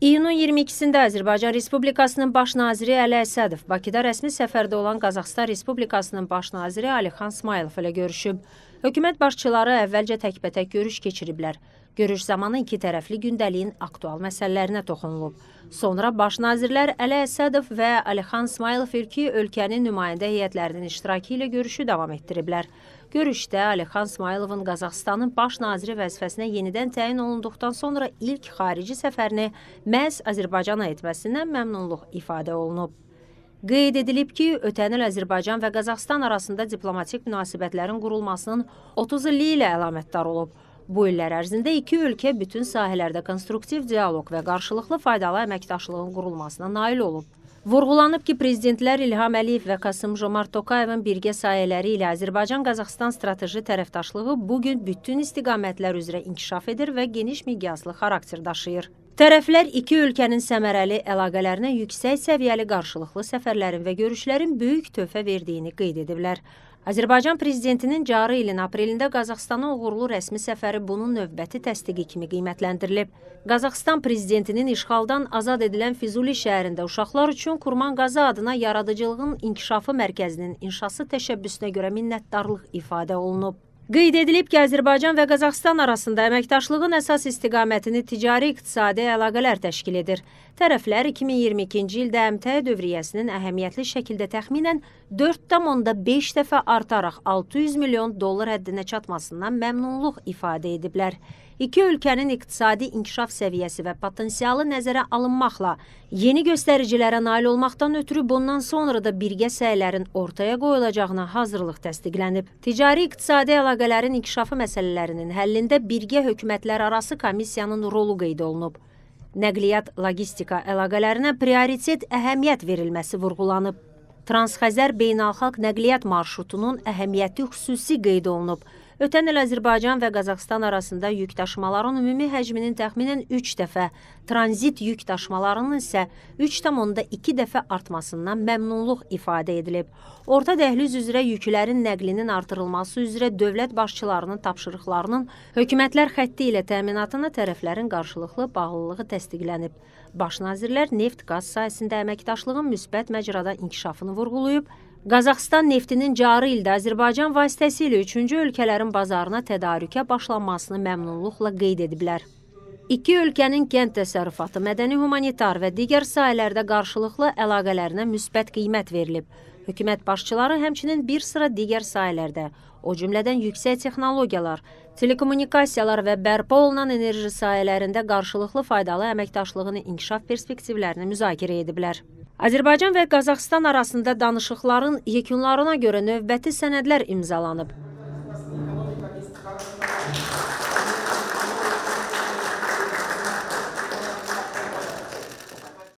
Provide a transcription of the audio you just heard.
İyunun 22-də Azərbaycan Respublikasının baş naziri Əli Əsədov Bakıda rəsmi səfərdə olan Qazaxıstan Respublikasının baş naziri Alixan Smayılov ilə görüşüb. Hökumət başçıları əvvəlcə təkbətək görüş keçiriblər. Görüş zamanı iki tərəfli gündəliyin aktual məsələlərinə toxunulub. Sonra baş nazirlər Əli Əsədov və Alixan Smayılov ilki ölkənin nümayəndə heyətlərinin iştirakı ilə görüşü davam etdiriblər. Görüşdə Əlixan Smayılovun Qazaxıstanın baş naziri vəzifəsinə yenidən təyin olunduqdan sonra ilk xarici səfərini məhz Azərbaycana etməsindən məmnunluq ifadə olunub. Qeyd edilib ki, ötən il Azərbaycan və Qazaxıstan arasında diplomatik münasibətlərin qurulmasının 30 illiyi ilə əlamətdar olub. Bu illər ərzində iki ölkə bütün sahələrdə konstruktiv dialoq və qarşılıqlı faydalı əməkdaşlığın qurulmasına nail olub. Vurğulanıb ki, prezidentlər İlham Əliyev və Qasım Jomart Tokayevin birgə sayələri ilə Azərbaycan-Qazaxıstan strateji tərəfdaşlığı bu gün bütün istiqamətlər üzrə inkişaf edir və geniş miqyaslı xarakter daşıyır. Tərəflər iki ölkənin səmərəli əlaqələrinə yüksək səviyyəli qarşılıqlı səfərlərin və görüşlərin böyük töhfə verdiyini qeyd ediblər. Azərbaycan prezidentinin cari ilin aprelində Qazaxstana uğurlu rəsmi səfəri bunun növbəti təsdiqi kimi qiymətləndirilib. Qazaxstan prezidentinin işğaldan azad edilən Füzuli şəhərində uşaqlar üçün Kurman Qaza adına yaradıcılığın inkişafı mərkəzinin inşası təşəbbüsünə görə minnətdarlıq ifadə olunub. Qeyd edilib ki, Azərbaycan və Qazaxstan arasında əməkdaşlığın əsas istiqamətini ticari-iqtisadi əlaqələr təşkil edir. Tərəflər 2022-ci ildə əmtəə dövriyyəsinin əhəmiyyətli şəkildə təxminən 4,5 dəfə artaraq 600 milyon dollar həddinə çatmasından məmnunluq ifadə ediblər iki ölkənin iqtisadi inkişaf səviyyəsi və potensialı nəzərə alınmaqla yeni göstəricilərə nail olmaqdan ötürü bundan sonra da birgə səylərin ortaya qoyulacağına hazırlıq təsdiqlənib. Ticari-iqtisadi əlaqələrin inkişafı məsələlərinin həllində birgə hökumətlər arası komissiyanın rolu qeyd olunub. Nəqliyyat-logistika əlaqələrinə prioritet əhəmiyyət verilməsi vurğulanıb. Transxəzər beynəlxalq nəqliyyat marşrutunun əhəmiyyəti xüsusi qeyd olunub. Ötən il Azərbaycan və Qazaxstan arasında yük daşımaların ümumi həcminin təxminən 3 dəfə, tranzit yük daşımalarının isə 3,2 dəfə artmasından məmnunluq ifadə edilib. Orta dəhliz üzrə yüklərin nəqlinin artırılması üzrə dövlət başçılarının tapşırıqlarının hökumətlər xətti ilə təminatına tərəflərin qarşılıqlı bağlılığı təsdiqlənib. Baş nazirlər neft-qaz sahəsində əməkdaşlığın müsbət məcrada inkişafını vurğulayıb, Qazaxstan neftinin cari ildə Azərbaycan vasitəsilə üçüncü ölkələrin Azərbaycan bazarına tədarükə başlanmasını məmnunluqla qeyd ediblər. İki ölkənin kənd təsərrüfatı, mədəni humanitar və digər sahələrdə qarşılıqlı əlaqələrinə müsbət qiymət verilib. Hökumət başçıları həmçinin bir sıra digər sahələrdə, o cümlədən yüksək texnologiyalar, telekommunikasiyalar və bərpa olunan enerji sahələrində qarşılıqlı faydalı əməkdaşlığını inkişaf perspektivlərini müzakirə ediblər. Azərbaycan və Qazaxstan arasında danışıqların yekunlarına görə növbəti sənədlər imzalanıb.